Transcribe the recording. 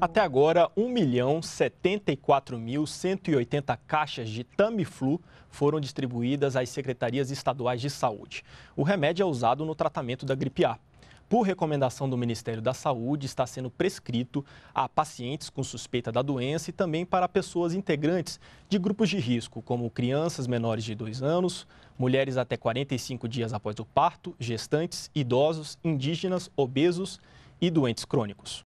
Até agora, 1.074.180 caixas de Tamiflu foram distribuídas às secretarias estaduais de saúde. O remédio é usado no tratamento da gripe A. Por recomendação do Ministério da Saúde, está sendo prescrito a pacientes com suspeita da doença e também para pessoas integrantes de grupos de risco, como crianças menores de 2 anos, mulheres até 45 dias após o parto, gestantes, idosos, indígenas, obesos e doentes crônicos.